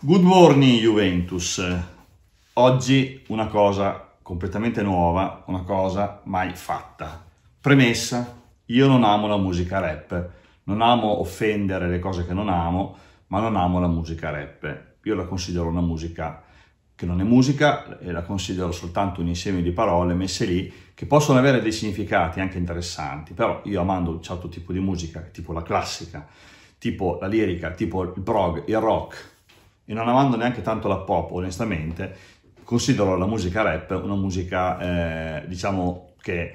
Good morning Juventus. Oggi una cosa completamente nuova, una cosa mai fatta. Premessa, io non amo la musica rap, non amo offendere le cose che non amo, ma non amo la musica rap. Io la considero una musica che non è musica e la considero soltanto un insieme di parole messe lì che possono avere dei significati anche interessanti, però io amando un certo tipo di musica, tipo la classica, tipo la lirica, tipo il prog, il rock, e non amando neanche tanto la pop, onestamente, considero la musica rap una musica, eh, diciamo, che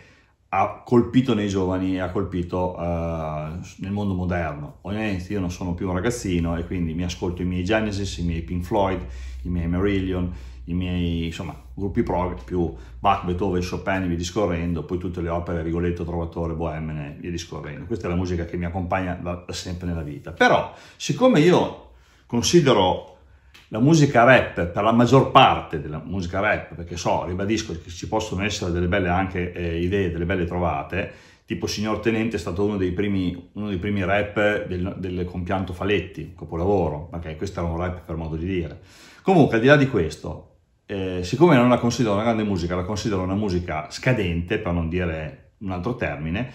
ha colpito nei giovani, ha colpito eh, nel mondo moderno. Ovviamente io non sono più un ragazzino e quindi mi ascolto i miei Genesis, i miei Pink Floyd, i miei Marillion, i miei insomma, gruppi prog più Bach, Beethoven, Chopin e via discorrendo, poi tutte le opere Rigoletto, Trovatore, Bohemene, via discorrendo. Questa è la musica che mi accompagna da sempre nella vita. Però, siccome io considero la musica rap, per la maggior parte della musica rap, perché so, ribadisco che ci possono essere delle belle anche eh, idee, delle belle trovate, tipo Signor Tenente è stato uno dei primi, uno dei primi rap del, del, compianto Faletti, capolavoro, ok, questo era un rap per modo di dire. Comunque, al di là di questo, eh, siccome non la considero una grande musica, la considero una musica scadente, per non dire un altro termine,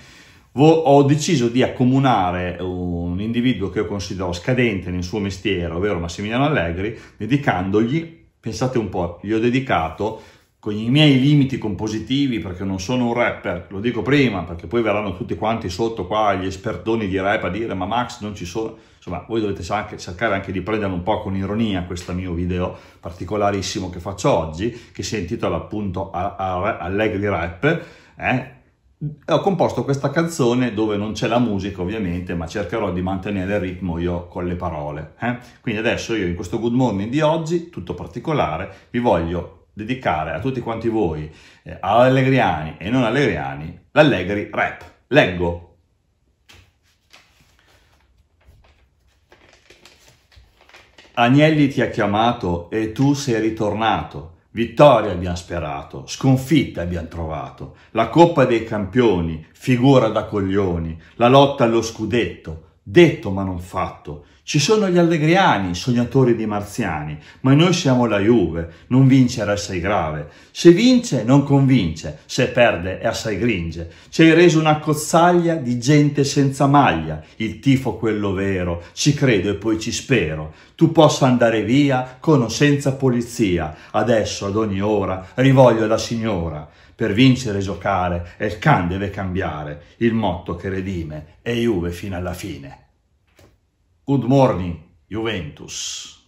ho deciso di accomunare un individuo che io considero scadente nel suo mestiere, ovvero Massimiliano Allegri, dedicandogli, pensate un po', gli ho dedicato con i miei limiti compositivi, perché non sono un rapper, lo dico prima, perché poi verranno tutti quanti sotto qua gli espertoni di rap a dire ma Max non ci sono, insomma voi dovete cercare anche di prendere un po' con ironia questo mio video particolarissimo che faccio oggi, che si intitola appunto Allegri Rap, eh? ho composto questa canzone dove non c'è la musica ovviamente, ma cercherò di mantenere il ritmo io con le parole. Eh? Quindi adesso io in questo good morning di oggi, tutto particolare, vi voglio dedicare a tutti quanti voi, eh, allegriani e non allegriani, l'Allegri Rap. Leggo. Agnelli ti ha chiamato e tu sei ritornato Vittoria abbiamo sperato, sconfitte abbiamo trovato, la Coppa dei Campioni, figura da coglioni, la lotta allo scudetto, detto ma non fatto, ci sono gli allegriani, sognatori di marziani, ma noi siamo la Juve, non vincere è assai grave. Se vince non convince, se perde è assai gringe. Ci hai reso una cozzaglia di gente senza maglia, il tifo quello vero, ci credo e poi ci spero. Tu possa andare via con o senza polizia, adesso ad ogni ora rivoglio la signora. Per vincere e giocare, il can deve cambiare, il motto che redime è Juve fino alla fine. Good morning, Juventus.